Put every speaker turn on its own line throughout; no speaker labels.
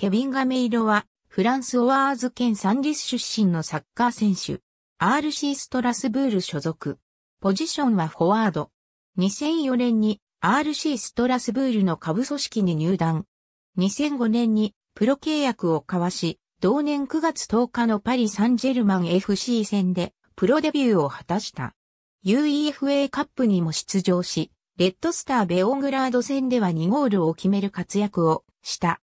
ケビン・ガメイロは、フランス・オワーズ県サンリス出身のサッカー選手。RC ストラスブール所属。ポジションはフォワード。2004年に RC ストラスブールの下部組織に入団。2005年にプロ契約を交わし、同年9月10日のパリ・サンジェルマン FC 戦でプロデビューを果たした。UEFA カップにも出場し、レッドスター・ベオングラード戦では2ゴールを決める活躍をした。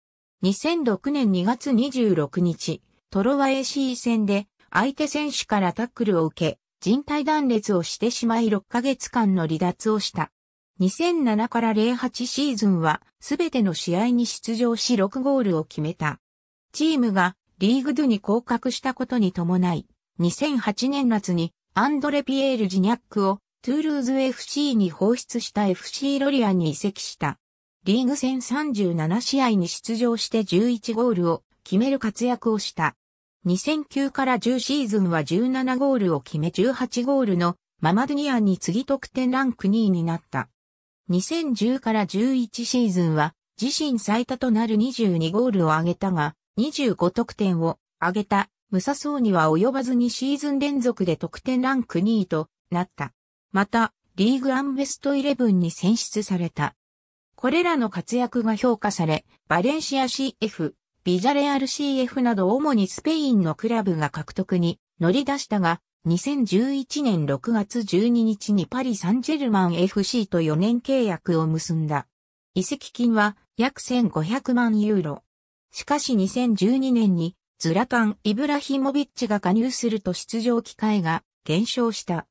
2006年2月26日、トロワエ C 戦で相手選手からタックルを受け、人体断裂をしてしまい6ヶ月間の離脱をした。2007から08シーズンはすべての試合に出場し6ゴールを決めた。チームがリーグドゥに降格したことに伴い、2008年夏にアンドレ・ピエール・ジニャックをトゥールーズ FC に放出した FC ロリアンに移籍した。リーグ戦37試合に出場して11ゴールを決める活躍をした。2009から10シーズンは17ゴールを決め18ゴールのママドゥニアンに次得点ランク2位になった。2010から11シーズンは自身最多となる22ゴールを挙げたが25得点を挙げたムサソうには及ばずにシーズン連続で得点ランク2位となった。また、リーグアンベストイレブンに選出された。これらの活躍が評価され、バレンシア CF、ビジャレアル CF など主にスペインのクラブが獲得に乗り出したが、2011年6月12日にパリ・サンジェルマン FC と4年契約を結んだ。移籍金は約1500万ユーロ。しかし2012年にズラタン・イブラヒモビッチが加入すると出場機会が減少した。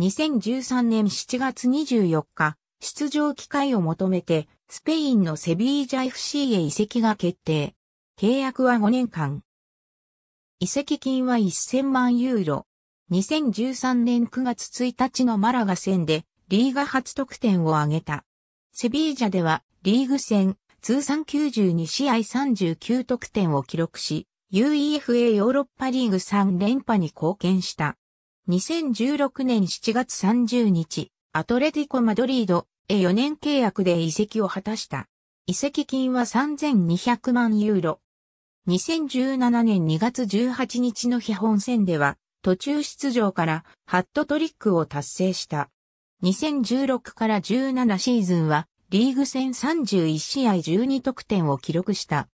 2013年7月24日、出場機会を求めて、スペインのセビージャ FC へ移籍が決定。契約は5年間。移籍金は1000万ユーロ。2013年9月1日のマラガ戦でリーガ初得点を挙げた。セビージャではリーグ戦通算92試合39得点を記録し、UEFA ヨーロッパリーグ3連覇に貢献した。2016年7月30日、アトレティコ・マドリードへ4年契約で移籍を果たした。移籍金は3200万ユーロ。2017年2月18日の日本戦では、途中出場からハットトリックを達成した。2016から17シーズンは、リーグ戦31試合12得点を記録した。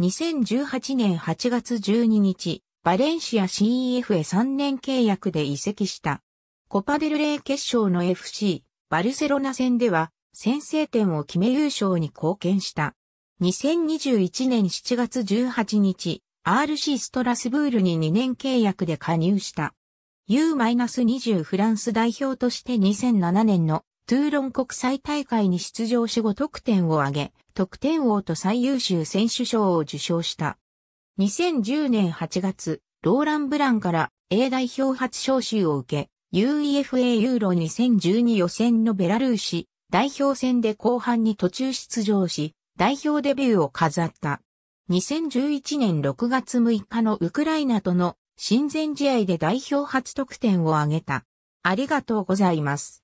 2018年8月12日、バレンシア CEF へ3年契約で移籍した。コパデルレイ決勝の FC、バルセロナ戦では、先制点を決め優勝に貢献した。2021年7月18日、RC ストラスブールに2年契約で加入した。U-20 フランス代表として2007年のトゥーロン国際大会に出場し5得点を挙げ、得点王と最優秀選手賞を受賞した。2010年8月、ローラン・ブランから A 代表初招集を受け、UEFA ユーロ2012予選のベラルーシ代表戦で後半に途中出場し、代表デビューを飾った。2011年6月6日のウクライナとの親善試合で代表初得点を挙げた。ありがとうございます。